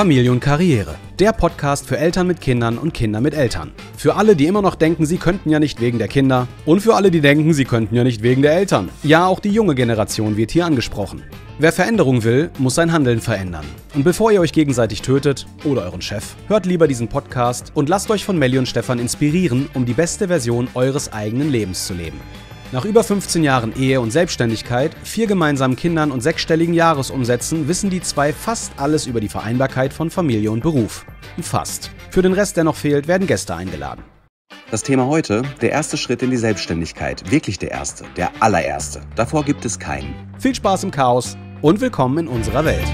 Familie und Karriere. Der Podcast für Eltern mit Kindern und Kinder mit Eltern. Für alle, die immer noch denken, sie könnten ja nicht wegen der Kinder. Und für alle, die denken, sie könnten ja nicht wegen der Eltern. Ja, auch die junge Generation wird hier angesprochen. Wer Veränderung will, muss sein Handeln verändern. Und bevor ihr euch gegenseitig tötet oder euren Chef, hört lieber diesen Podcast und lasst euch von Melly und Stefan inspirieren, um die beste Version eures eigenen Lebens zu leben. Nach über 15 Jahren Ehe und Selbstständigkeit, vier gemeinsamen Kindern und sechsstelligen Jahresumsätzen wissen die zwei fast alles über die Vereinbarkeit von Familie und Beruf. Fast. Für den Rest, der noch fehlt, werden Gäste eingeladen. Das Thema heute, der erste Schritt in die Selbstständigkeit. Wirklich der erste, der allererste. Davor gibt es keinen. Viel Spaß im Chaos und willkommen in unserer Welt.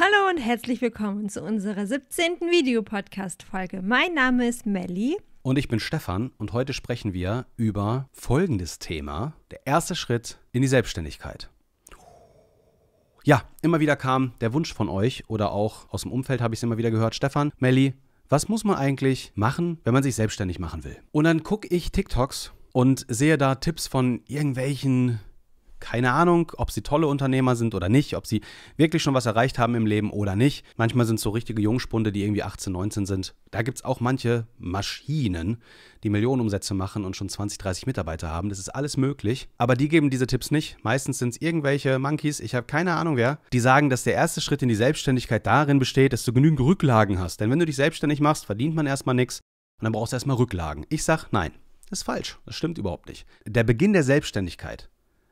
Hallo und herzlich willkommen zu unserer 17. Videopodcast-Folge. Mein Name ist Melli und ich bin Stefan und heute sprechen wir über folgendes Thema: der erste Schritt in die Selbstständigkeit. Ja, immer wieder kam der Wunsch von euch oder auch aus dem Umfeld habe ich es immer wieder gehört: Stefan, Melli, was muss man eigentlich machen, wenn man sich selbstständig machen will? Und dann gucke ich TikToks und sehe da Tipps von irgendwelchen keine Ahnung, ob sie tolle Unternehmer sind oder nicht, ob sie wirklich schon was erreicht haben im Leben oder nicht. Manchmal sind es so richtige Jungspunde, die irgendwie 18, 19 sind. Da gibt es auch manche Maschinen, die Millionenumsätze machen und schon 20, 30 Mitarbeiter haben. Das ist alles möglich. Aber die geben diese Tipps nicht. Meistens sind es irgendwelche Monkeys, ich habe keine Ahnung wer, die sagen, dass der erste Schritt in die Selbstständigkeit darin besteht, dass du genügend Rücklagen hast. Denn wenn du dich selbstständig machst, verdient man erstmal nichts und dann brauchst du erstmal Rücklagen. Ich sage, nein. Das ist falsch. Das stimmt überhaupt nicht. Der Beginn der Selbstständigkeit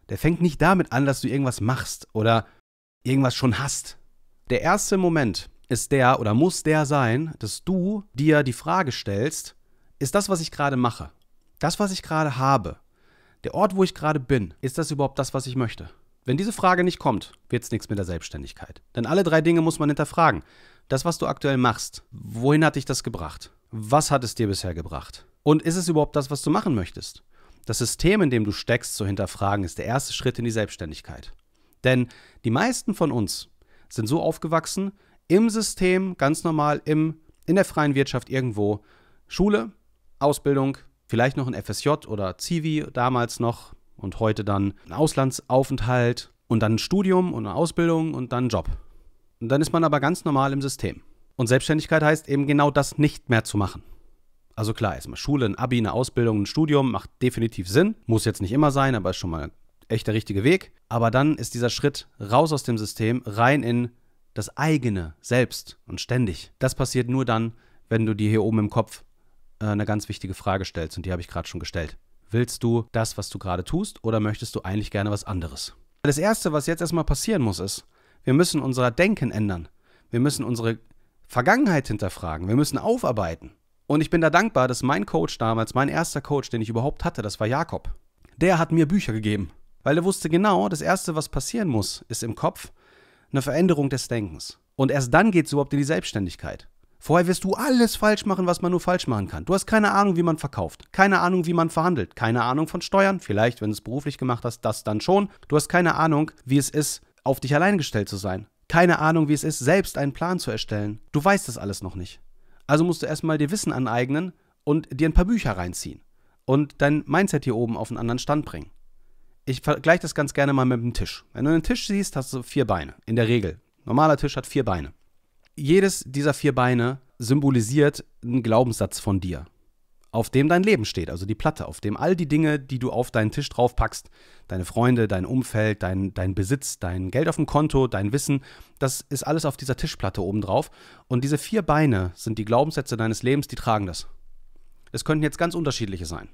der fängt nicht damit an, dass du irgendwas machst oder irgendwas schon hast. Der erste Moment ist der oder muss der sein, dass du dir die Frage stellst, ist das, was ich gerade mache, das, was ich gerade habe, der Ort, wo ich gerade bin, ist das überhaupt das, was ich möchte? Wenn diese Frage nicht kommt, wird es nichts mit der Selbstständigkeit. Denn alle drei Dinge muss man hinterfragen. Das, was du aktuell machst, wohin hat dich das gebracht? Was hat es dir bisher gebracht? Und ist es überhaupt das, was du machen möchtest? Das System, in dem du steckst, zu hinterfragen, ist der erste Schritt in die Selbstständigkeit. Denn die meisten von uns sind so aufgewachsen, im System, ganz normal, im, in der freien Wirtschaft irgendwo, Schule, Ausbildung, vielleicht noch ein FSJ oder Zivi damals noch und heute dann ein Auslandsaufenthalt und dann ein Studium und eine Ausbildung und dann ein Job. Und dann ist man aber ganz normal im System. Und Selbstständigkeit heißt eben genau das nicht mehr zu machen. Also klar, erstmal Schule, ein Abi, eine Ausbildung, ein Studium macht definitiv Sinn. Muss jetzt nicht immer sein, aber ist schon mal echt der richtige Weg. Aber dann ist dieser Schritt raus aus dem System, rein in das eigene, selbst und ständig. Das passiert nur dann, wenn du dir hier oben im Kopf äh, eine ganz wichtige Frage stellst. Und die habe ich gerade schon gestellt. Willst du das, was du gerade tust, oder möchtest du eigentlich gerne was anderes? Das Erste, was jetzt erstmal passieren muss, ist, wir müssen unser Denken ändern. Wir müssen unsere Vergangenheit hinterfragen. Wir müssen aufarbeiten. Und ich bin da dankbar, dass mein Coach damals, mein erster Coach, den ich überhaupt hatte, das war Jakob. Der hat mir Bücher gegeben, weil er wusste genau, das Erste, was passieren muss, ist im Kopf eine Veränderung des Denkens. Und erst dann geht es überhaupt in die Selbstständigkeit. Vorher wirst du alles falsch machen, was man nur falsch machen kann. Du hast keine Ahnung, wie man verkauft, keine Ahnung, wie man verhandelt, keine Ahnung von Steuern, vielleicht, wenn du es beruflich gemacht hast, das dann schon. Du hast keine Ahnung, wie es ist, auf dich allein gestellt zu sein. Keine Ahnung, wie es ist, selbst einen Plan zu erstellen. Du weißt das alles noch nicht. Also musst du erstmal dir Wissen aneignen und dir ein paar Bücher reinziehen und dein Mindset hier oben auf einen anderen Stand bringen. Ich vergleiche das ganz gerne mal mit dem Tisch. Wenn du einen Tisch siehst, hast du vier Beine, in der Regel. Normaler Tisch hat vier Beine. Jedes dieser vier Beine symbolisiert einen Glaubenssatz von dir auf dem dein Leben steht, also die Platte, auf dem all die Dinge, die du auf deinen Tisch draufpackst, deine Freunde, dein Umfeld, dein, dein Besitz, dein Geld auf dem Konto, dein Wissen, das ist alles auf dieser Tischplatte oben drauf. Und diese vier Beine sind die Glaubenssätze deines Lebens, die tragen das. Es könnten jetzt ganz unterschiedliche sein.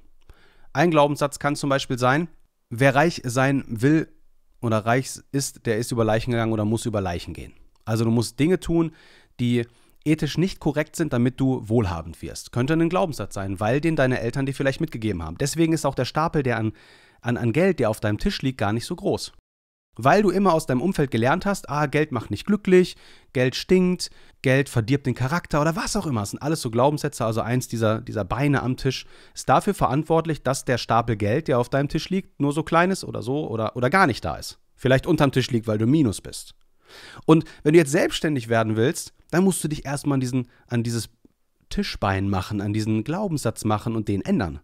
Ein Glaubenssatz kann zum Beispiel sein, wer reich sein will oder reich ist, der ist über Leichen gegangen oder muss über Leichen gehen. Also du musst Dinge tun, die ethisch nicht korrekt sind, damit du wohlhabend wirst. Könnte ein Glaubenssatz sein, weil den deine Eltern dir vielleicht mitgegeben haben. Deswegen ist auch der Stapel, der an, an, an Geld, der auf deinem Tisch liegt, gar nicht so groß. Weil du immer aus deinem Umfeld gelernt hast, ah, Geld macht nicht glücklich, Geld stinkt, Geld verdirbt den Charakter oder was auch immer. Das sind alles so Glaubenssätze, also eins dieser, dieser Beine am Tisch ist dafür verantwortlich, dass der Stapel Geld, der auf deinem Tisch liegt, nur so klein ist oder so oder, oder gar nicht da ist. Vielleicht unterm Tisch liegt, weil du Minus bist. Und wenn du jetzt selbstständig werden willst, dann musst du dich erstmal an, diesen, an dieses Tischbein machen, an diesen Glaubenssatz machen und den ändern.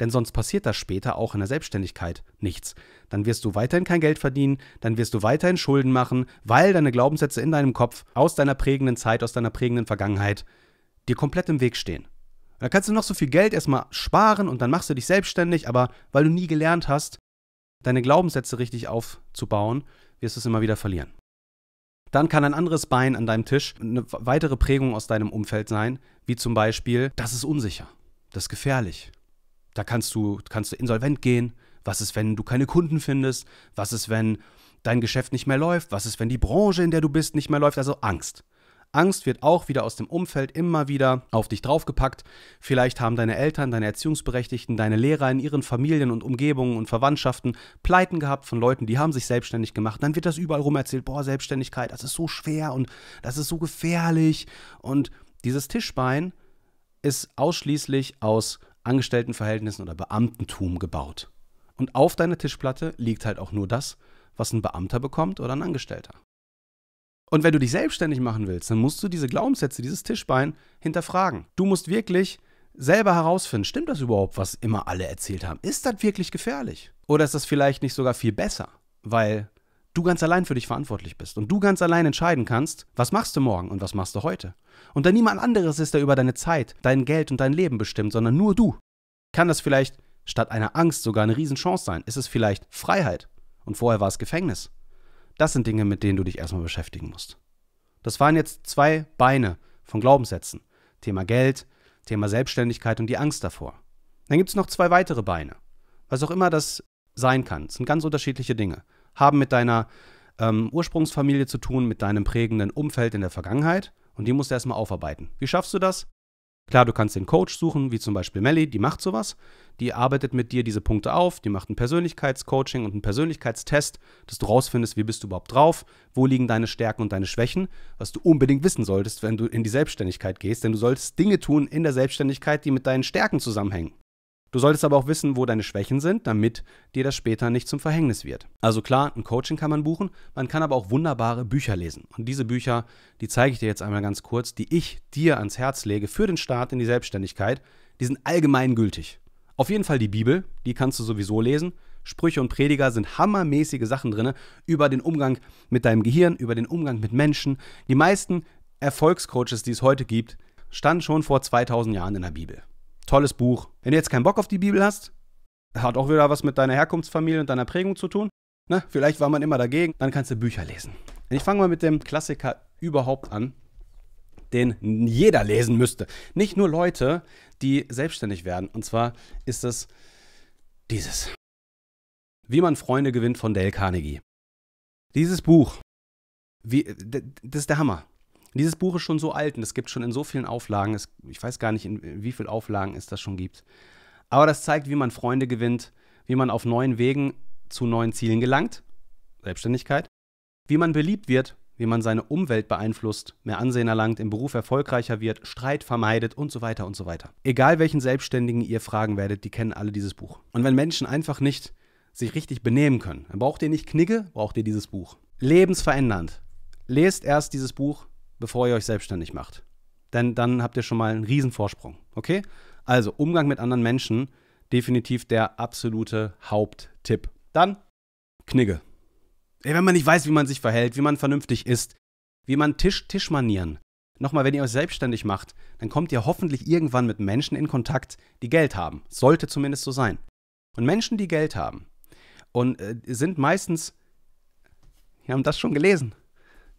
Denn sonst passiert das später auch in der Selbstständigkeit nichts. Dann wirst du weiterhin kein Geld verdienen, dann wirst du weiterhin Schulden machen, weil deine Glaubenssätze in deinem Kopf aus deiner prägenden Zeit, aus deiner prägenden Vergangenheit dir komplett im Weg stehen. Da kannst du noch so viel Geld erstmal sparen und dann machst du dich selbstständig, aber weil du nie gelernt hast, deine Glaubenssätze richtig aufzubauen, wirst du es immer wieder verlieren. Dann kann ein anderes Bein an deinem Tisch eine weitere Prägung aus deinem Umfeld sein, wie zum Beispiel, das ist unsicher, das ist gefährlich. Da kannst du, kannst du insolvent gehen. Was ist, wenn du keine Kunden findest? Was ist, wenn dein Geschäft nicht mehr läuft? Was ist, wenn die Branche, in der du bist, nicht mehr läuft? Also Angst. Angst wird auch wieder aus dem Umfeld immer wieder auf dich draufgepackt. Vielleicht haben deine Eltern, deine Erziehungsberechtigten, deine Lehrer in ihren Familien und Umgebungen und Verwandtschaften Pleiten gehabt von Leuten, die haben sich selbstständig gemacht. Dann wird das überall rum erzählt, boah, Selbstständigkeit, das ist so schwer und das ist so gefährlich. Und dieses Tischbein ist ausschließlich aus Angestelltenverhältnissen oder Beamtentum gebaut. Und auf deiner Tischplatte liegt halt auch nur das, was ein Beamter bekommt oder ein Angestellter. Und wenn du dich selbstständig machen willst, dann musst du diese Glaubenssätze, dieses Tischbein hinterfragen. Du musst wirklich selber herausfinden, stimmt das überhaupt, was immer alle erzählt haben? Ist das wirklich gefährlich? Oder ist das vielleicht nicht sogar viel besser, weil du ganz allein für dich verantwortlich bist und du ganz allein entscheiden kannst, was machst du morgen und was machst du heute? Und dann niemand anderes ist, der über deine Zeit, dein Geld und dein Leben bestimmt, sondern nur du. Kann das vielleicht statt einer Angst sogar eine Riesenchance sein? Ist es vielleicht Freiheit und vorher war es Gefängnis? Das sind Dinge, mit denen du dich erstmal beschäftigen musst. Das waren jetzt zwei Beine von Glaubenssätzen. Thema Geld, Thema Selbstständigkeit und die Angst davor. Dann gibt es noch zwei weitere Beine. Was auch immer das sein kann. Das sind ganz unterschiedliche Dinge. Haben mit deiner ähm, Ursprungsfamilie zu tun, mit deinem prägenden Umfeld in der Vergangenheit. Und die musst du erstmal aufarbeiten. Wie schaffst du das? Klar, du kannst den Coach suchen, wie zum Beispiel Melly, die macht sowas. Die arbeitet mit dir diese Punkte auf, die macht ein Persönlichkeitscoaching und einen Persönlichkeitstest, dass du rausfindest, wie bist du überhaupt drauf, wo liegen deine Stärken und deine Schwächen, was du unbedingt wissen solltest, wenn du in die Selbstständigkeit gehst, denn du solltest Dinge tun in der Selbstständigkeit, die mit deinen Stärken zusammenhängen. Du solltest aber auch wissen, wo deine Schwächen sind, damit dir das später nicht zum Verhängnis wird. Also klar, ein Coaching kann man buchen, man kann aber auch wunderbare Bücher lesen. Und diese Bücher, die zeige ich dir jetzt einmal ganz kurz, die ich dir ans Herz lege für den Start in die Selbstständigkeit, die sind allgemeingültig. Auf jeden Fall die Bibel, die kannst du sowieso lesen. Sprüche und Prediger sind hammermäßige Sachen drin über den Umgang mit deinem Gehirn, über den Umgang mit Menschen. Die meisten Erfolgscoaches, die es heute gibt, standen schon vor 2000 Jahren in der Bibel. Tolles Buch. Wenn du jetzt keinen Bock auf die Bibel hast, hat auch wieder was mit deiner Herkunftsfamilie und deiner Prägung zu tun. Ne? Vielleicht war man immer dagegen, dann kannst du Bücher lesen. Ich fange mal mit dem Klassiker überhaupt an, den jeder lesen müsste. Nicht nur Leute, die selbstständig werden. Und zwar ist es dieses. Wie man Freunde gewinnt von Dale Carnegie. Dieses Buch, wie, das ist der Hammer. Und dieses Buch ist schon so alt und es gibt schon in so vielen Auflagen. Es, ich weiß gar nicht, in wie vielen Auflagen es das schon gibt. Aber das zeigt, wie man Freunde gewinnt, wie man auf neuen Wegen zu neuen Zielen gelangt, Selbstständigkeit, wie man beliebt wird, wie man seine Umwelt beeinflusst, mehr Ansehen erlangt, im Beruf erfolgreicher wird, Streit vermeidet und so weiter und so weiter. Egal welchen Selbstständigen ihr fragen werdet, die kennen alle dieses Buch. Und wenn Menschen einfach nicht sich richtig benehmen können, dann braucht ihr nicht Knigge, braucht ihr dieses Buch. Lebensverändernd. Lest erst dieses Buch, bevor ihr euch selbstständig macht. Denn dann habt ihr schon mal einen riesen Vorsprung, okay? Also Umgang mit anderen Menschen, definitiv der absolute Haupttipp. Dann Knigge. Ey, wenn man nicht weiß, wie man sich verhält, wie man vernünftig ist, wie man Tisch Tischmanieren. Nochmal, wenn ihr euch selbstständig macht, dann kommt ihr hoffentlich irgendwann mit Menschen in Kontakt, die Geld haben. Sollte zumindest so sein. Und Menschen, die Geld haben und äh, sind meistens, wir haben das schon gelesen,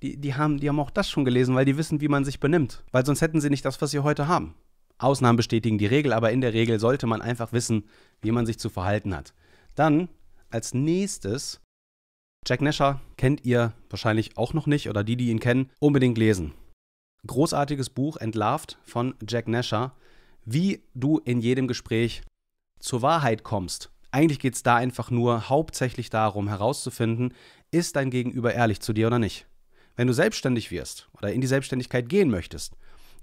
die, die, haben, die haben auch das schon gelesen, weil die wissen, wie man sich benimmt. Weil sonst hätten sie nicht das, was sie heute haben. Ausnahmen bestätigen die Regel, aber in der Regel sollte man einfach wissen, wie man sich zu verhalten hat. Dann als nächstes, Jack Nasher kennt ihr wahrscheinlich auch noch nicht oder die, die ihn kennen, unbedingt lesen. Großartiges Buch Entlarvt von Jack Nasher, wie du in jedem Gespräch zur Wahrheit kommst. Eigentlich geht es da einfach nur hauptsächlich darum herauszufinden, ist dein Gegenüber ehrlich zu dir oder nicht. Wenn du selbstständig wirst oder in die Selbstständigkeit gehen möchtest,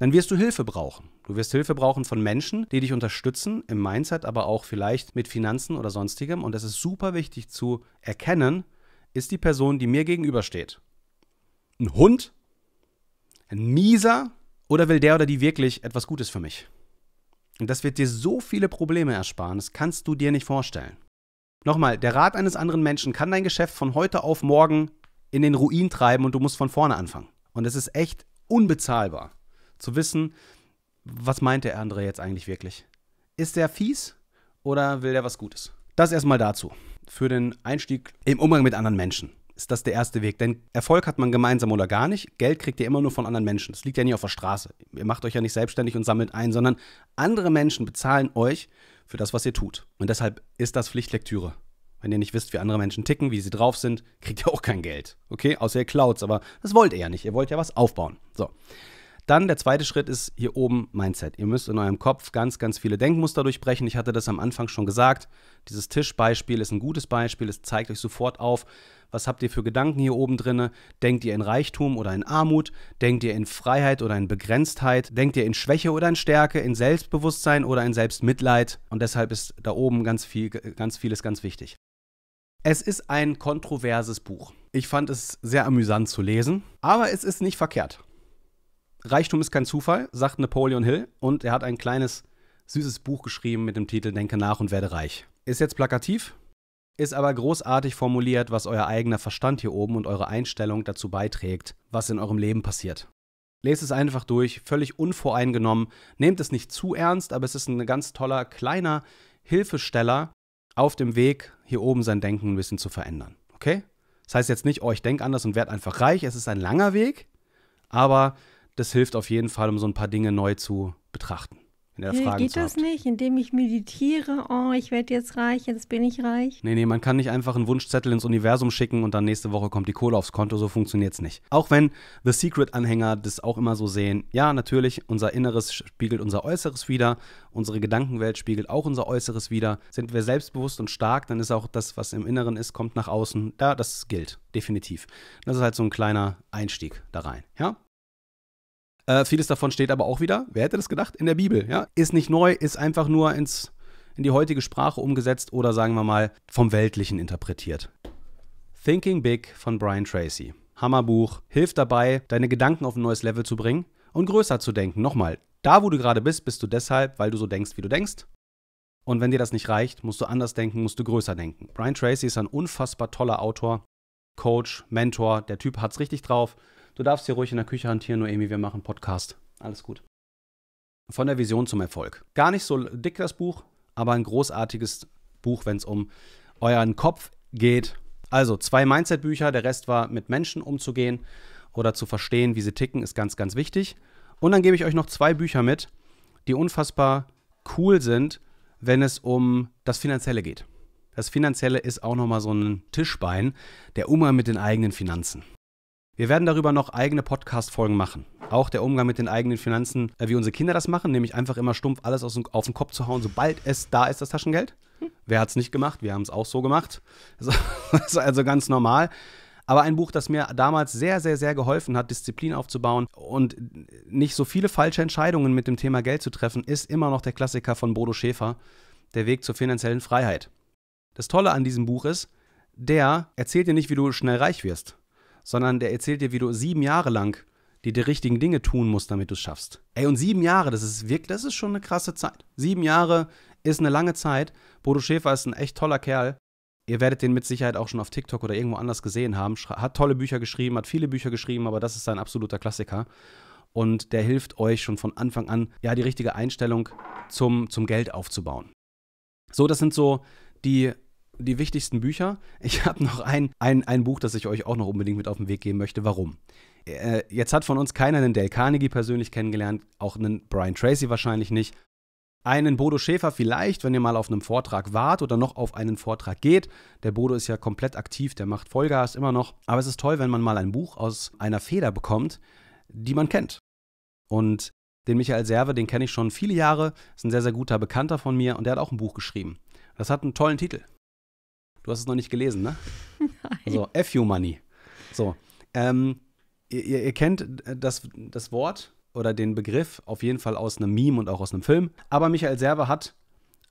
dann wirst du Hilfe brauchen. Du wirst Hilfe brauchen von Menschen, die dich unterstützen im Mindset, aber auch vielleicht mit Finanzen oder sonstigem. Und das ist super wichtig zu erkennen, ist die Person, die mir gegenübersteht, ein Hund, ein Mieser oder will der oder die wirklich etwas Gutes für mich? Und das wird dir so viele Probleme ersparen, das kannst du dir nicht vorstellen. Nochmal, der Rat eines anderen Menschen kann dein Geschäft von heute auf morgen in den Ruin treiben und du musst von vorne anfangen. Und es ist echt unbezahlbar zu wissen, was meint der andere jetzt eigentlich wirklich? Ist der fies oder will der was Gutes? Das erstmal dazu. Für den Einstieg im Umgang mit anderen Menschen ist das der erste Weg. Denn Erfolg hat man gemeinsam oder gar nicht. Geld kriegt ihr immer nur von anderen Menschen. Das liegt ja nicht auf der Straße. Ihr macht euch ja nicht selbstständig und sammelt ein, sondern andere Menschen bezahlen euch für das, was ihr tut. Und deshalb ist das Pflichtlektüre. Wenn ihr nicht wisst, wie andere Menschen ticken, wie sie drauf sind, kriegt ihr auch kein Geld. Okay, außer ihr klaut's, aber das wollt ihr ja nicht. Ihr wollt ja was aufbauen. So. Dann der zweite Schritt ist hier oben Mindset. Ihr müsst in eurem Kopf ganz, ganz viele Denkmuster durchbrechen. Ich hatte das am Anfang schon gesagt. Dieses Tischbeispiel ist ein gutes Beispiel. Es zeigt euch sofort auf, was habt ihr für Gedanken hier oben drin. Denkt ihr in Reichtum oder in Armut? Denkt ihr in Freiheit oder in Begrenztheit? Denkt ihr in Schwäche oder in Stärke? In Selbstbewusstsein oder in Selbstmitleid? Und deshalb ist da oben ganz viel, ganz vieles ganz wichtig. Es ist ein kontroverses Buch. Ich fand es sehr amüsant zu lesen, aber es ist nicht verkehrt. Reichtum ist kein Zufall, sagt Napoleon Hill, und er hat ein kleines, süßes Buch geschrieben mit dem Titel Denke nach und werde reich. Ist jetzt plakativ, ist aber großartig formuliert, was euer eigener Verstand hier oben und eure Einstellung dazu beiträgt, was in eurem Leben passiert. Lest es einfach durch, völlig unvoreingenommen, nehmt es nicht zu ernst, aber es ist ein ganz toller, kleiner Hilfesteller, auf dem Weg, hier oben sein Denken ein bisschen zu verändern. Okay? Das heißt jetzt nicht, oh, ich denke anders und werde einfach reich. Es ist ein langer Weg, aber das hilft auf jeden Fall, um so ein paar Dinge neu zu betrachten. Wenn er ja, Fragen geht das habt. nicht, indem ich meditiere? Oh, ich werde jetzt reich, jetzt bin ich reich. Nee, nee, man kann nicht einfach einen Wunschzettel ins Universum schicken und dann nächste Woche kommt die Kohle aufs Konto, so funktioniert es nicht. Auch wenn The Secret-Anhänger das auch immer so sehen, ja, natürlich, unser Inneres spiegelt unser Äußeres wider, unsere Gedankenwelt spiegelt auch unser Äußeres wider. Sind wir selbstbewusst und stark, dann ist auch das, was im Inneren ist, kommt nach außen. Da, ja, das gilt, definitiv. Das ist halt so ein kleiner Einstieg da rein, ja? Äh, vieles davon steht aber auch wieder, wer hätte das gedacht, in der Bibel. Ja? Ist nicht neu, ist einfach nur ins, in die heutige Sprache umgesetzt oder sagen wir mal vom Weltlichen interpretiert. Thinking Big von Brian Tracy. Hammerbuch, hilft dabei, deine Gedanken auf ein neues Level zu bringen und größer zu denken. Nochmal, da wo du gerade bist, bist du deshalb, weil du so denkst, wie du denkst. Und wenn dir das nicht reicht, musst du anders denken, musst du größer denken. Brian Tracy ist ein unfassbar toller Autor, Coach, Mentor. Der Typ hat es richtig drauf. Du darfst hier ruhig in der Küche hantieren, Noemi, wir machen Podcast. Alles gut. Von der Vision zum Erfolg. Gar nicht so dick das Buch, aber ein großartiges Buch, wenn es um euren Kopf geht. Also zwei Mindset-Bücher, der Rest war mit Menschen umzugehen oder zu verstehen, wie sie ticken, ist ganz, ganz wichtig. Und dann gebe ich euch noch zwei Bücher mit, die unfassbar cool sind, wenn es um das Finanzielle geht. Das Finanzielle ist auch nochmal so ein Tischbein, der Umgang mit den eigenen Finanzen. Wir werden darüber noch eigene Podcast-Folgen machen. Auch der Umgang mit den eigenen Finanzen, äh, wie unsere Kinder das machen, nämlich einfach immer stumpf alles auf den Kopf zu hauen, sobald es da ist, das Taschengeld. Hm. Wer hat es nicht gemacht? Wir haben es auch so gemacht. Das ist also ganz normal. Aber ein Buch, das mir damals sehr, sehr, sehr geholfen hat, Disziplin aufzubauen und nicht so viele falsche Entscheidungen mit dem Thema Geld zu treffen, ist immer noch der Klassiker von Bodo Schäfer, Der Weg zur finanziellen Freiheit. Das Tolle an diesem Buch ist, der erzählt dir nicht, wie du schnell reich wirst sondern der erzählt dir, wie du sieben Jahre lang die die richtigen Dinge tun musst, damit du es schaffst. Ey, und sieben Jahre, das ist wirklich, das ist schon eine krasse Zeit. Sieben Jahre ist eine lange Zeit. Bodo Schäfer ist ein echt toller Kerl. Ihr werdet den mit Sicherheit auch schon auf TikTok oder irgendwo anders gesehen haben. Hat tolle Bücher geschrieben, hat viele Bücher geschrieben, aber das ist ein absoluter Klassiker. Und der hilft euch schon von Anfang an, ja, die richtige Einstellung zum, zum Geld aufzubauen. So, das sind so die die wichtigsten Bücher. Ich habe noch ein, ein, ein Buch, das ich euch auch noch unbedingt mit auf den Weg geben möchte. Warum? Äh, jetzt hat von uns keiner einen Dale Carnegie persönlich kennengelernt, auch einen Brian Tracy wahrscheinlich nicht. Einen Bodo Schäfer vielleicht, wenn ihr mal auf einem Vortrag wart oder noch auf einen Vortrag geht. Der Bodo ist ja komplett aktiv, der macht Vollgas immer noch. Aber es ist toll, wenn man mal ein Buch aus einer Feder bekommt, die man kennt. Und den Michael Serve, den kenne ich schon viele Jahre, ist ein sehr, sehr guter Bekannter von mir und der hat auch ein Buch geschrieben. Das hat einen tollen Titel. Du hast es noch nicht gelesen, ne? Nein. So, FU Money. So. Ähm, ihr, ihr, kennt das, das Wort oder den Begriff auf jeden Fall aus einem Meme und auch aus einem Film. Aber Michael Server hat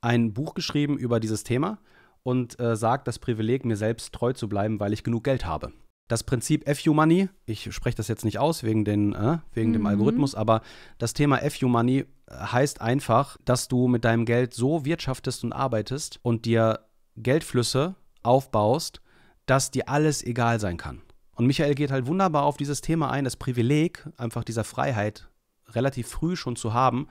ein Buch geschrieben über dieses Thema und äh, sagt das Privileg, mir selbst treu zu bleiben, weil ich genug Geld habe. Das Prinzip FU Money, ich spreche das jetzt nicht aus wegen, den, äh, wegen mhm. dem Algorithmus, aber das Thema FU Money äh, heißt einfach, dass du mit deinem Geld so wirtschaftest und arbeitest und dir Geldflüsse aufbaust, dass dir alles egal sein kann. Und Michael geht halt wunderbar auf dieses Thema ein, das Privileg einfach dieser Freiheit relativ früh schon zu haben,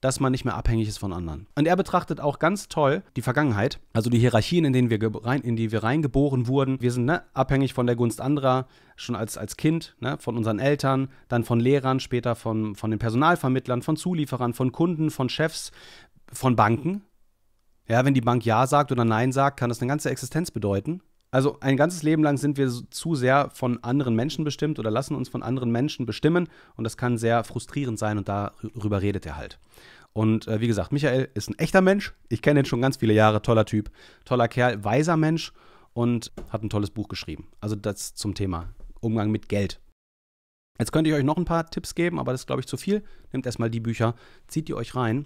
dass man nicht mehr abhängig ist von anderen. Und er betrachtet auch ganz toll die Vergangenheit, also die Hierarchien, in, denen wir rein, in die wir reingeboren wurden. Wir sind ne, abhängig von der Gunst anderer, schon als, als Kind, ne, von unseren Eltern, dann von Lehrern, später von, von den Personalvermittlern, von Zulieferern, von Kunden, von Chefs, von Banken. Ja, wenn die Bank Ja sagt oder Nein sagt, kann das eine ganze Existenz bedeuten. Also ein ganzes Leben lang sind wir zu sehr von anderen Menschen bestimmt oder lassen uns von anderen Menschen bestimmen und das kann sehr frustrierend sein und darüber redet er halt. Und äh, wie gesagt, Michael ist ein echter Mensch. Ich kenne ihn schon ganz viele Jahre. Toller Typ, toller Kerl, weiser Mensch und hat ein tolles Buch geschrieben. Also das zum Thema Umgang mit Geld. Jetzt könnte ich euch noch ein paar Tipps geben, aber das ist, glaube ich, zu viel. Nehmt erstmal die Bücher, zieht die euch rein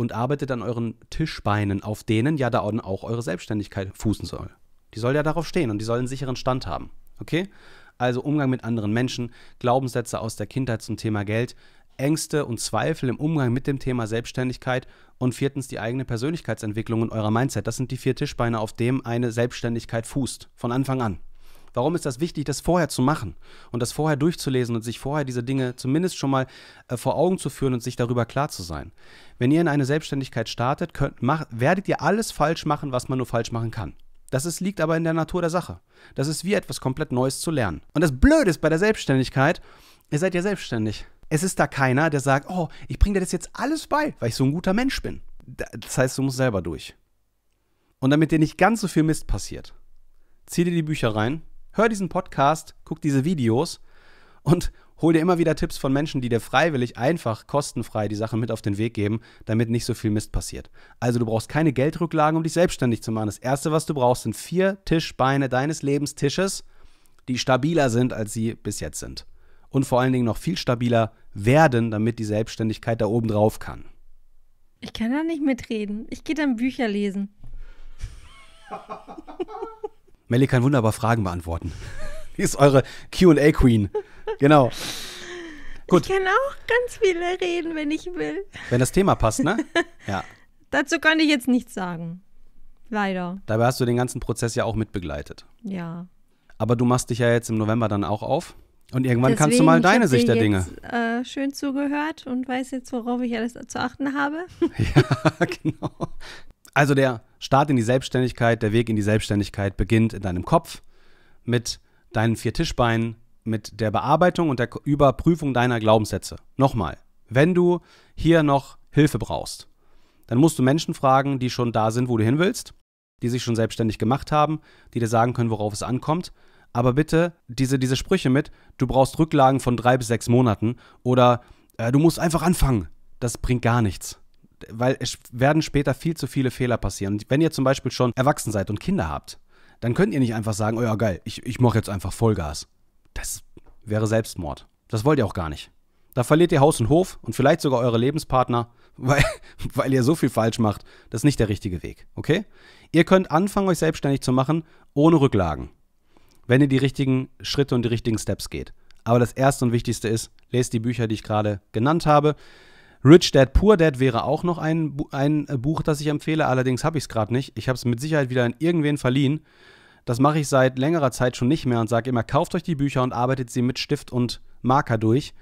und arbeitet an euren Tischbeinen, auf denen ja da auch eure Selbstständigkeit fußen soll. Die soll ja darauf stehen und die soll einen sicheren Stand haben. Okay? Also Umgang mit anderen Menschen, Glaubenssätze aus der Kindheit zum Thema Geld, Ängste und Zweifel im Umgang mit dem Thema Selbstständigkeit und viertens die eigene Persönlichkeitsentwicklung und eurer Mindset. Das sind die vier Tischbeine, auf denen eine Selbstständigkeit fußt, von Anfang an. Warum ist das wichtig, das vorher zu machen und das vorher durchzulesen und sich vorher diese Dinge zumindest schon mal äh, vor Augen zu führen und sich darüber klar zu sein? Wenn ihr in eine Selbstständigkeit startet, könnt, macht, werdet ihr alles falsch machen, was man nur falsch machen kann. Das ist, liegt aber in der Natur der Sache. Das ist wie etwas komplett Neues zu lernen. Und das Blöde ist bei der Selbstständigkeit, ihr seid ja selbstständig. Es ist da keiner, der sagt, oh, ich bringe dir das jetzt alles bei, weil ich so ein guter Mensch bin. Das heißt, du musst selber durch. Und damit dir nicht ganz so viel Mist passiert, zieh dir die Bücher rein, Hör diesen Podcast, guck diese Videos und hol dir immer wieder Tipps von Menschen, die dir freiwillig, einfach, kostenfrei die Sachen mit auf den Weg geben, damit nicht so viel Mist passiert. Also du brauchst keine Geldrücklagen, um dich selbstständig zu machen. Das Erste, was du brauchst, sind vier Tischbeine deines Lebenstisches, die stabiler sind, als sie bis jetzt sind. Und vor allen Dingen noch viel stabiler werden, damit die Selbstständigkeit da oben drauf kann. Ich kann da nicht mitreden. Ich gehe dann Bücher lesen. Melly kann wunderbar Fragen beantworten. Die ist eure QA-Queen. Genau. Gut. Ich kann auch ganz viele reden, wenn ich will. Wenn das Thema passt, ne? Ja. Dazu kann ich jetzt nichts sagen. Leider. Dabei hast du den ganzen Prozess ja auch mitbegleitet. Ja. Aber du machst dich ja jetzt im November dann auch auf. Und irgendwann Deswegen, kannst du mal deine Sicht der Dinge. Ich äh, schön zugehört und weiß jetzt, worauf ich alles zu achten habe. ja, genau. Also der Start in die Selbstständigkeit, der Weg in die Selbstständigkeit beginnt in deinem Kopf mit deinen vier Tischbeinen, mit der Bearbeitung und der Überprüfung deiner Glaubenssätze. Nochmal, wenn du hier noch Hilfe brauchst, dann musst du Menschen fragen, die schon da sind, wo du hin willst, die sich schon selbstständig gemacht haben, die dir sagen können, worauf es ankommt. Aber bitte diese, diese Sprüche mit, du brauchst Rücklagen von drei bis sechs Monaten oder äh, du musst einfach anfangen. Das bringt gar nichts weil es werden später viel zu viele Fehler passieren. Und wenn ihr zum Beispiel schon erwachsen seid und Kinder habt, dann könnt ihr nicht einfach sagen, oh ja, geil, ich, ich mache jetzt einfach Vollgas. Das wäre Selbstmord. Das wollt ihr auch gar nicht. Da verliert ihr Haus und Hof und vielleicht sogar eure Lebenspartner, weil, weil ihr so viel falsch macht. Das ist nicht der richtige Weg, okay? Ihr könnt anfangen, euch selbstständig zu machen, ohne Rücklagen. Wenn ihr die richtigen Schritte und die richtigen Steps geht. Aber das Erste und Wichtigste ist, lest die Bücher, die ich gerade genannt habe. Rich Dad Poor Dad wäre auch noch ein, ein äh, Buch, das ich empfehle. Allerdings habe ich es gerade nicht. Ich habe es mit Sicherheit wieder an irgendwen verliehen. Das mache ich seit längerer Zeit schon nicht mehr und sage immer, kauft euch die Bücher und arbeitet sie mit Stift und Marker durch.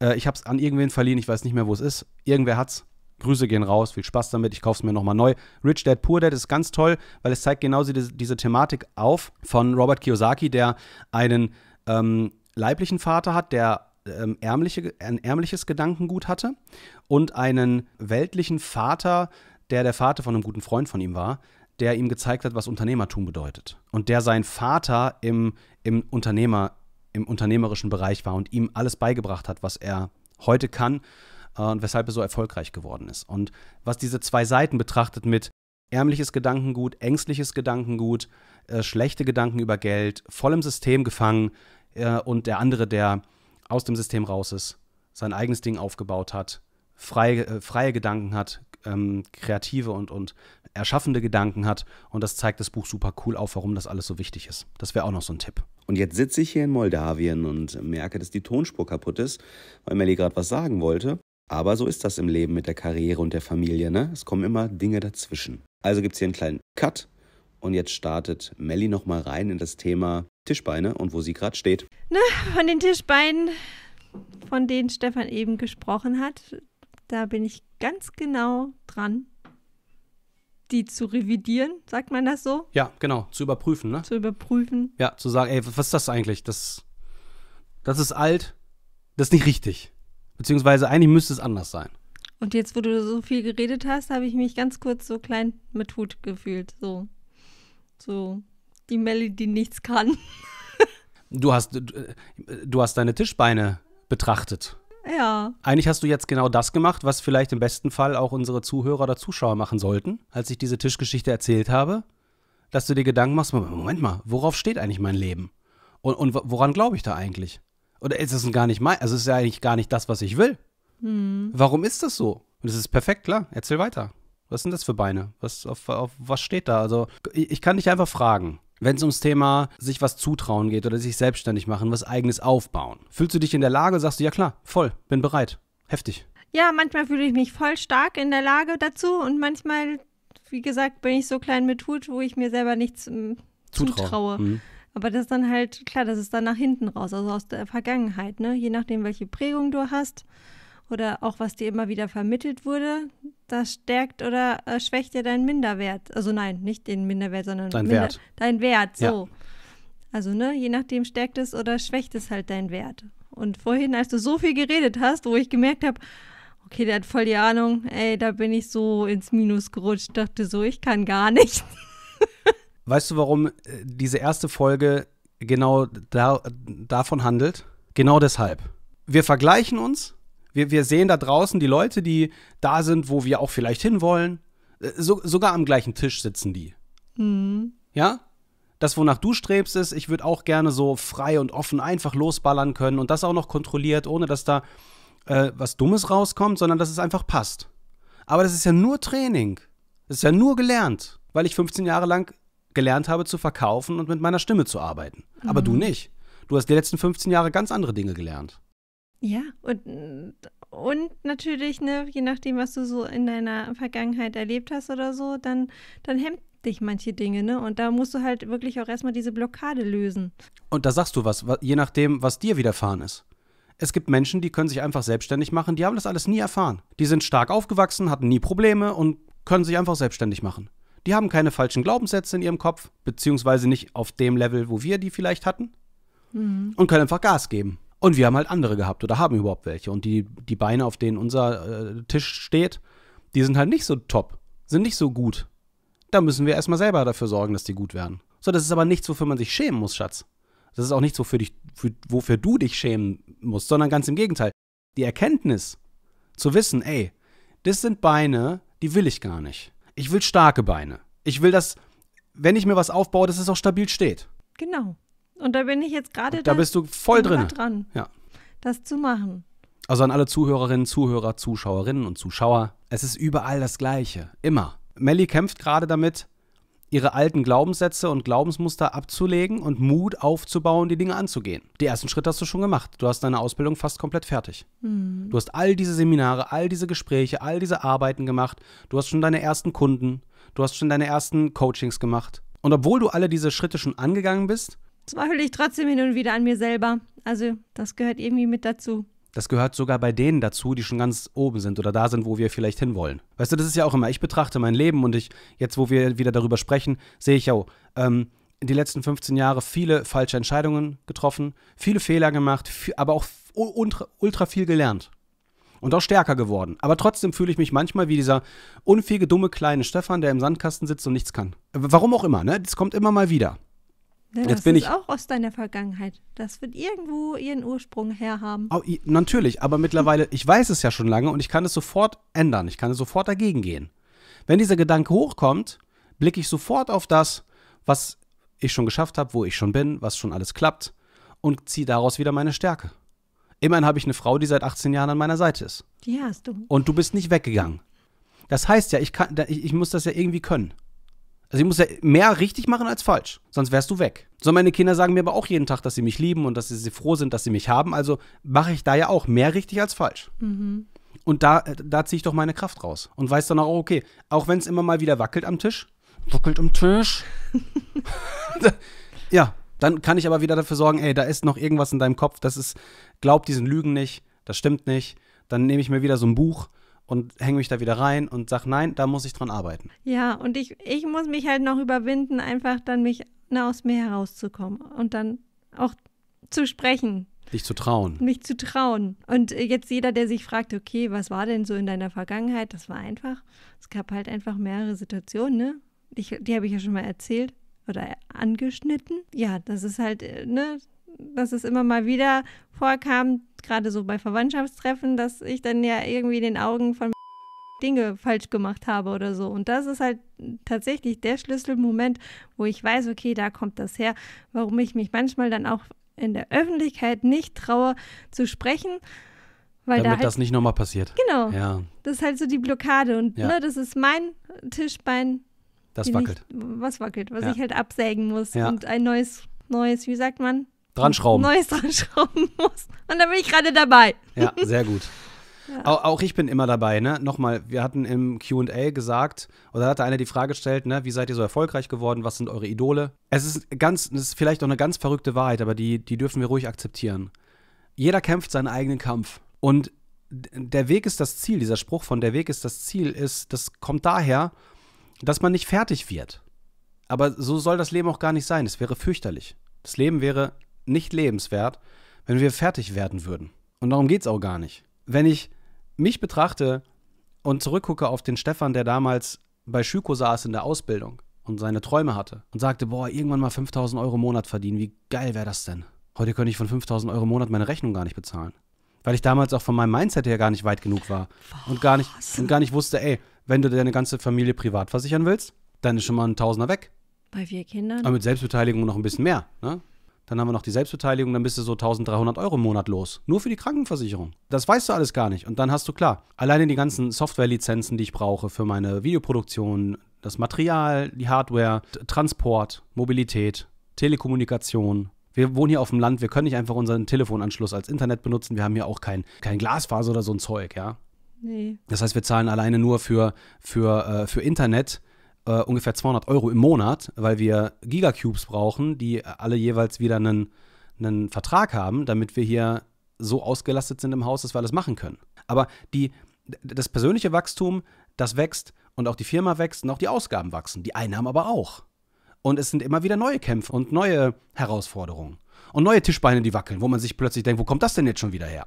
Äh, ich habe es an irgendwen verliehen, ich weiß nicht mehr, wo es ist. Irgendwer hat es. Grüße gehen raus, viel Spaß damit, ich kaufe es mir nochmal neu. Rich Dad Poor Dad ist ganz toll, weil es zeigt genau diese, diese Thematik auf von Robert Kiyosaki, der einen ähm, leiblichen Vater hat, der ähm, ärmliche, ein ärmliches Gedankengut hatte und einen weltlichen Vater, der der Vater von einem guten Freund von ihm war, der ihm gezeigt hat, was Unternehmertum bedeutet. Und der sein Vater im, im Unternehmer, im unternehmerischen Bereich war und ihm alles beigebracht hat, was er heute kann äh, und weshalb er so erfolgreich geworden ist. Und was diese zwei Seiten betrachtet mit ärmliches Gedankengut, ängstliches Gedankengut, äh, schlechte Gedanken über Geld, vollem System gefangen äh, und der andere, der aus dem System raus ist, sein eigenes Ding aufgebaut hat, freie, äh, freie Gedanken hat, ähm, kreative und, und erschaffende Gedanken hat. Und das zeigt das Buch super cool auf, warum das alles so wichtig ist. Das wäre auch noch so ein Tipp. Und jetzt sitze ich hier in Moldawien und merke, dass die Tonspur kaputt ist, weil Melly gerade was sagen wollte. Aber so ist das im Leben mit der Karriere und der Familie, ne? Es kommen immer Dinge dazwischen. Also gibt es hier einen kleinen Cut und jetzt startet Melly nochmal rein in das Thema Tischbeine und wo sie gerade steht. Ne, von den Tischbeinen, von denen Stefan eben gesprochen hat, da bin ich ganz genau dran, die zu revidieren, sagt man das so? Ja, genau, zu überprüfen, ne? Zu überprüfen. Ja, zu sagen, ey, was ist das eigentlich? Das, das ist alt, das ist nicht richtig. Beziehungsweise eigentlich müsste es anders sein. Und jetzt, wo du so viel geredet hast, habe ich mich ganz kurz so klein mit Hut gefühlt. So. So die Melly, die nichts kann. du hast, du hast deine Tischbeine betrachtet. Ja. Eigentlich hast du jetzt genau das gemacht, was vielleicht im besten Fall auch unsere Zuhörer oder Zuschauer machen sollten, als ich diese Tischgeschichte erzählt habe, dass du dir Gedanken machst, Moment mal, worauf steht eigentlich mein Leben? Und, und woran glaube ich da eigentlich? Oder ist es gar nicht mein, also ist ja eigentlich gar nicht das, was ich will. Hm. Warum ist das so? Und es ist perfekt, klar, erzähl weiter. Was sind das für Beine? Was, auf, auf was steht da? Also, ich, ich kann dich einfach fragen wenn es ums Thema sich was zutrauen geht oder sich selbstständig machen, was eigenes aufbauen. Fühlst du dich in der Lage, sagst du, ja klar, voll, bin bereit. Heftig. Ja, manchmal fühle ich mich voll stark in der Lage dazu und manchmal, wie gesagt, bin ich so klein mit Hut, wo ich mir selber nichts hm, zutraue. zutraue. Mhm. Aber das ist dann halt, klar, das ist dann nach hinten raus, also aus der Vergangenheit, ne? Je nachdem, welche Prägung du hast oder auch was dir immer wieder vermittelt wurde, das stärkt oder äh, schwächt dir deinen Minderwert. Also nein, nicht den Minderwert, sondern dein Minder Wert. Dein Wert, so. Ja. Also ne, je nachdem stärkt es oder schwächt es halt deinen Wert. Und vorhin, als du so viel geredet hast, wo ich gemerkt habe, okay, der hat voll die Ahnung, ey, da bin ich so ins Minus gerutscht, dachte so, ich kann gar nicht. weißt du, warum äh, diese erste Folge genau da, davon handelt? Genau deshalb. Wir vergleichen uns wir, wir sehen da draußen die Leute, die da sind, wo wir auch vielleicht hinwollen. Äh, so, sogar am gleichen Tisch sitzen die. Mhm. Ja? Das, wonach du strebst, ist, ich würde auch gerne so frei und offen einfach losballern können und das auch noch kontrolliert, ohne dass da äh, was Dummes rauskommt, sondern dass es einfach passt. Aber das ist ja nur Training. Das ist ja nur gelernt, weil ich 15 Jahre lang gelernt habe zu verkaufen und mit meiner Stimme zu arbeiten. Mhm. Aber du mhm. nicht. Du hast die letzten 15 Jahre ganz andere Dinge gelernt. Ja, und, und natürlich, ne, je nachdem, was du so in deiner Vergangenheit erlebt hast oder so, dann, dann hemmt dich manche Dinge, ne? Und da musst du halt wirklich auch erstmal diese Blockade lösen. Und da sagst du was, je nachdem, was dir widerfahren ist. Es gibt Menschen, die können sich einfach selbstständig machen, die haben das alles nie erfahren. Die sind stark aufgewachsen, hatten nie Probleme und können sich einfach selbstständig machen. Die haben keine falschen Glaubenssätze in ihrem Kopf, beziehungsweise nicht auf dem Level, wo wir die vielleicht hatten, mhm. und können einfach Gas geben. Und wir haben halt andere gehabt oder haben überhaupt welche. Und die, die Beine, auf denen unser äh, Tisch steht, die sind halt nicht so top, sind nicht so gut. Da müssen wir erstmal selber dafür sorgen, dass die gut werden. So, das ist aber nichts, wofür man sich schämen muss, Schatz. Das ist auch nichts, wofür, dich, für, wofür du dich schämen musst, sondern ganz im Gegenteil. Die Erkenntnis zu wissen, ey, das sind Beine, die will ich gar nicht. Ich will starke Beine. Ich will, dass, wenn ich mir was aufbaue, dass es auch stabil steht. Genau. Und da bin ich jetzt gerade Da bist du voll drin. dran, ja. das zu machen. Also an alle Zuhörerinnen, Zuhörer, Zuschauerinnen und Zuschauer. Es ist überall das Gleiche. Immer. Melly kämpft gerade damit, ihre alten Glaubenssätze und Glaubensmuster abzulegen und Mut aufzubauen, die Dinge anzugehen. Die ersten Schritte hast du schon gemacht. Du hast deine Ausbildung fast komplett fertig. Mhm. Du hast all diese Seminare, all diese Gespräche, all diese Arbeiten gemacht. Du hast schon deine ersten Kunden. Du hast schon deine ersten Coachings gemacht. Und obwohl du alle diese Schritte schon angegangen bist, zweifle ich trotzdem hin und wieder an mir selber. Also das gehört irgendwie mit dazu. Das gehört sogar bei denen dazu, die schon ganz oben sind oder da sind, wo wir vielleicht hinwollen. Weißt du, das ist ja auch immer, ich betrachte mein Leben und ich, jetzt wo wir wieder darüber sprechen, sehe ich ja, oh, ähm, den letzten 15 Jahren viele falsche Entscheidungen getroffen, viele Fehler gemacht, aber auch ultra, ultra viel gelernt. Und auch stärker geworden. Aber trotzdem fühle ich mich manchmal wie dieser unfähige, dumme kleine Stefan, der im Sandkasten sitzt und nichts kann. Warum auch immer, ne? Das kommt immer mal wieder. Ja, ne, Jetzt bin ich auch aus deiner Vergangenheit. Das wird irgendwo ihren Ursprung herhaben. Oh, natürlich, aber mittlerweile, ich weiß es ja schon lange und ich kann es sofort ändern. Ich kann es sofort dagegen gehen. Wenn dieser Gedanke hochkommt, blicke ich sofort auf das, was ich schon geschafft habe, wo ich schon bin, was schon alles klappt und ziehe daraus wieder meine Stärke. Immerhin habe ich eine Frau, die seit 18 Jahren an meiner Seite ist. Die hast du. Und du bist nicht weggegangen. Das heißt ja, ich, kann, ich, ich muss das ja irgendwie können. Also ich muss ja mehr richtig machen als falsch, sonst wärst du weg. So meine Kinder sagen mir aber auch jeden Tag, dass sie mich lieben und dass sie froh sind, dass sie mich haben. Also mache ich da ja auch mehr richtig als falsch. Mhm. Und da, da ziehe ich doch meine Kraft raus und weiß dann auch, okay, auch wenn es immer mal wieder wackelt am Tisch, wackelt am Tisch. ja, dann kann ich aber wieder dafür sorgen, ey, da ist noch irgendwas in deinem Kopf, das ist, glaub diesen Lügen nicht, das stimmt nicht. Dann nehme ich mir wieder so ein Buch und hänge mich da wieder rein und sage, nein, da muss ich dran arbeiten. Ja, und ich, ich muss mich halt noch überwinden, einfach dann mich na, ne, aus mir herauszukommen und dann auch zu sprechen. Dich zu trauen. Mich zu trauen. Und jetzt jeder, der sich fragt, okay, was war denn so in deiner Vergangenheit? Das war einfach. Es gab halt einfach mehrere Situationen, ne? Ich, die habe ich ja schon mal erzählt oder angeschnitten. Ja, das ist halt, äh, ne? dass es immer mal wieder vorkam, gerade so bei Verwandtschaftstreffen, dass ich dann ja irgendwie in den Augen von Dinge falsch gemacht habe oder so. Und das ist halt tatsächlich der Schlüsselmoment, wo ich weiß, okay, da kommt das her, warum ich mich manchmal dann auch in der Öffentlichkeit nicht traue zu sprechen. Weil Damit da halt, das nicht nochmal passiert. Genau. Ja. Das ist halt so die Blockade. Und ja. ne, das ist mein Tischbein. Das wackelt. Ich, was wackelt, was ja. ich halt absägen muss und ein neues, neues, wie sagt man, dran schrauben. Neues dran schrauben muss. Und da bin ich gerade dabei. Ja, sehr gut. Ja. Auch, auch, ich bin immer dabei, ne? Nochmal, wir hatten im QA gesagt, oder hatte einer die Frage gestellt, ne, wie seid ihr so erfolgreich geworden? Was sind eure Idole? Es ist ganz, es ist vielleicht auch eine ganz verrückte Wahrheit, aber die, die dürfen wir ruhig akzeptieren. Jeder kämpft seinen eigenen Kampf. Und der Weg ist das Ziel, dieser Spruch von der Weg ist das Ziel, ist, das kommt daher, dass man nicht fertig wird. Aber so soll das Leben auch gar nicht sein. Es wäre fürchterlich. Das Leben wäre nicht lebenswert, wenn wir fertig werden würden. Und darum geht es auch gar nicht. Wenn ich mich betrachte und zurückgucke auf den Stefan, der damals bei Schüko saß in der Ausbildung und seine Träume hatte und sagte, boah, irgendwann mal 5000 Euro im Monat verdienen, wie geil wäre das denn? Heute könnte ich von 5000 Euro im Monat meine Rechnung gar nicht bezahlen. Weil ich damals auch von meinem Mindset her gar nicht weit genug war und gar, nicht, und gar nicht wusste, ey, wenn du deine ganze Familie privat versichern willst, dann ist schon mal ein Tausender weg. Bei vier Kindern? Aber mit Selbstbeteiligung noch ein bisschen mehr. Ne? Dann haben wir noch die Selbstbeteiligung, dann bist du so 1300 Euro im Monat los. Nur für die Krankenversicherung. Das weißt du alles gar nicht. Und dann hast du klar, alleine die ganzen Softwarelizenzen, die ich brauche für meine Videoproduktion, das Material, die Hardware, Transport, Mobilität, Telekommunikation, wir wohnen hier auf dem Land, wir können nicht einfach unseren Telefonanschluss als Internet benutzen. Wir haben hier auch kein, kein Glasfaser oder so ein Zeug, ja. Nee. Das heißt, wir zahlen alleine nur für, für, äh, für Internet äh, ungefähr 200 Euro im Monat, weil wir Gigacubes brauchen, die alle jeweils wieder einen, einen Vertrag haben, damit wir hier so ausgelastet sind im Haus, dass wir alles machen können. Aber die, das persönliche Wachstum, das wächst und auch die Firma wächst und auch die Ausgaben wachsen, die Einnahmen aber auch. Und es sind immer wieder neue Kämpfe und neue Herausforderungen und neue Tischbeine, die wackeln, wo man sich plötzlich denkt, wo kommt das denn jetzt schon wieder her?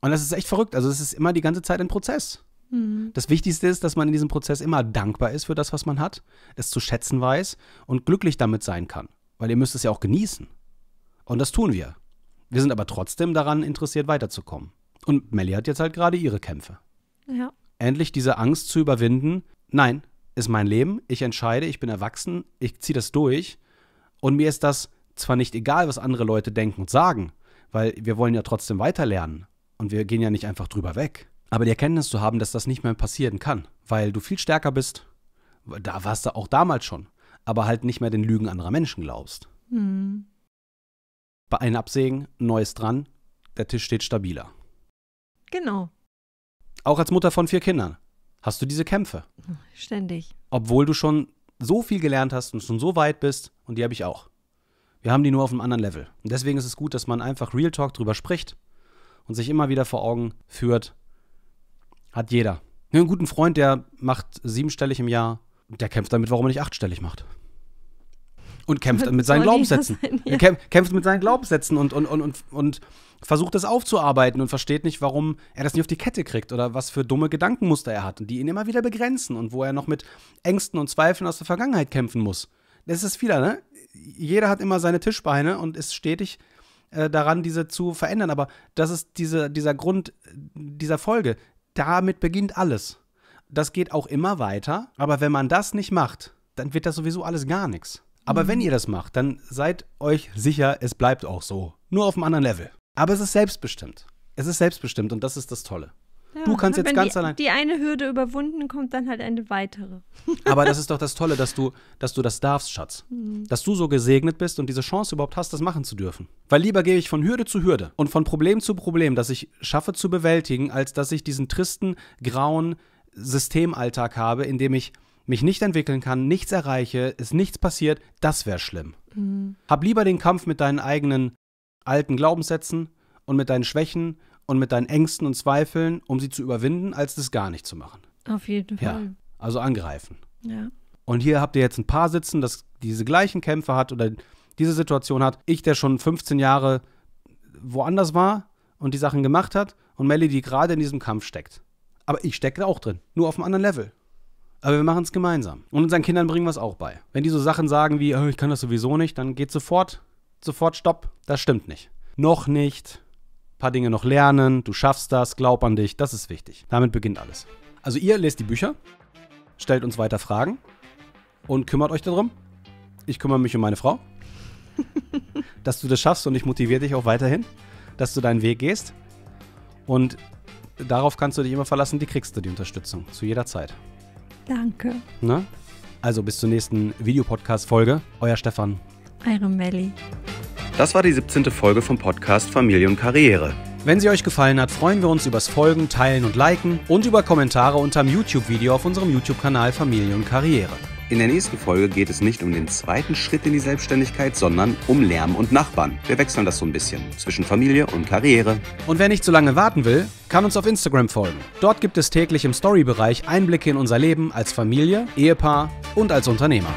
Und das ist echt verrückt. Also es ist immer die ganze Zeit ein Prozess. Mhm. Das Wichtigste ist, dass man in diesem Prozess immer dankbar ist für das, was man hat, es zu schätzen weiß und glücklich damit sein kann. Weil ihr müsst es ja auch genießen. Und das tun wir. Wir sind aber trotzdem daran interessiert, weiterzukommen. Und Melly hat jetzt halt gerade ihre Kämpfe. Ja. Endlich diese Angst zu überwinden. Nein, ist mein Leben. Ich entscheide, ich bin erwachsen, ich ziehe das durch. Und mir ist das zwar nicht egal, was andere Leute denken und sagen, weil wir wollen ja trotzdem weiterlernen. Und wir gehen ja nicht einfach drüber weg aber die Erkenntnis zu haben, dass das nicht mehr passieren kann, weil du viel stärker bist, da warst du auch damals schon, aber halt nicht mehr den Lügen anderer Menschen glaubst. Mhm. Bei einem Absägen, Neues dran, der Tisch steht stabiler. Genau. Auch als Mutter von vier Kindern hast du diese Kämpfe. Ständig. Obwohl du schon so viel gelernt hast und schon so weit bist, und die habe ich auch. Wir haben die nur auf einem anderen Level. Und deswegen ist es gut, dass man einfach Real Talk drüber spricht und sich immer wieder vor Augen führt, hat jeder. Ich einen guten Freund, der macht siebenstellig im Jahr. Der kämpft damit, warum er nicht achtstellig macht. Und kämpft mit seinen Glaubenssätzen. Sein, ja. Kämpft mit seinen Glaubenssätzen und, und, und, und, und versucht das aufzuarbeiten und versteht nicht, warum er das nicht auf die Kette kriegt oder was für dumme Gedankenmuster er hat und die ihn immer wieder begrenzen und wo er noch mit Ängsten und Zweifeln aus der Vergangenheit kämpfen muss. Das ist wieder, ne? Jeder hat immer seine Tischbeine und ist stetig äh, daran, diese zu verändern. Aber das ist diese, dieser Grund äh, dieser Folge damit beginnt alles. Das geht auch immer weiter, aber wenn man das nicht macht, dann wird das sowieso alles gar nichts. Aber mhm. wenn ihr das macht, dann seid euch sicher, es bleibt auch so. Nur auf einem anderen Level. Aber es ist selbstbestimmt. Es ist selbstbestimmt und das ist das Tolle. Ja, du kannst jetzt ganz die, allein. Die eine Hürde überwunden, kommt dann halt eine weitere. Aber das ist doch das Tolle, dass du, dass du das darfst, Schatz. Mhm. Dass du so gesegnet bist und diese Chance überhaupt hast, das machen zu dürfen. Weil lieber gehe ich von Hürde zu Hürde und von Problem zu Problem, dass ich schaffe zu bewältigen, als dass ich diesen tristen, grauen Systemalltag habe, in dem ich mich nicht entwickeln kann, nichts erreiche, ist nichts passiert, das wäre schlimm. Mhm. Hab lieber den Kampf mit deinen eigenen alten Glaubenssätzen und mit deinen Schwächen und mit deinen Ängsten und Zweifeln, um sie zu überwinden, als das gar nicht zu machen. Auf jeden Fall. Ja, also angreifen. Ja. Und hier habt ihr jetzt ein Paar sitzen, das diese gleichen Kämpfe hat oder diese Situation hat. Ich, der schon 15 Jahre woanders war und die Sachen gemacht hat und Melly, die gerade in diesem Kampf steckt. Aber ich stecke da auch drin, nur auf einem anderen Level. Aber wir machen es gemeinsam. Und unseren Kindern bringen wir es auch bei. Wenn die so Sachen sagen wie, oh, ich kann das sowieso nicht, dann geht sofort, sofort Stopp. Das stimmt nicht. Noch nicht paar Dinge noch lernen, du schaffst das, glaub an dich, das ist wichtig. Damit beginnt alles. Also ihr lest die Bücher, stellt uns weiter Fragen und kümmert euch darum. Ich kümmere mich um meine Frau, dass du das schaffst und ich motiviere dich auch weiterhin, dass du deinen Weg gehst. Und darauf kannst du dich immer verlassen, die kriegst du die Unterstützung zu jeder Zeit. Danke. Na? Ne? Also bis zur nächsten Videopodcast-Folge. Euer Stefan. Eure Melli. Das war die 17. Folge vom Podcast Familie und Karriere. Wenn sie euch gefallen hat, freuen wir uns übers Folgen, Teilen und Liken und über Kommentare unter dem YouTube-Video auf unserem YouTube-Kanal Familie und Karriere. In der nächsten Folge geht es nicht um den zweiten Schritt in die Selbstständigkeit, sondern um Lärm und Nachbarn. Wir wechseln das so ein bisschen zwischen Familie und Karriere. Und wer nicht so lange warten will, kann uns auf Instagram folgen. Dort gibt es täglich im Story-Bereich Einblicke in unser Leben als Familie, Ehepaar und als Unternehmer.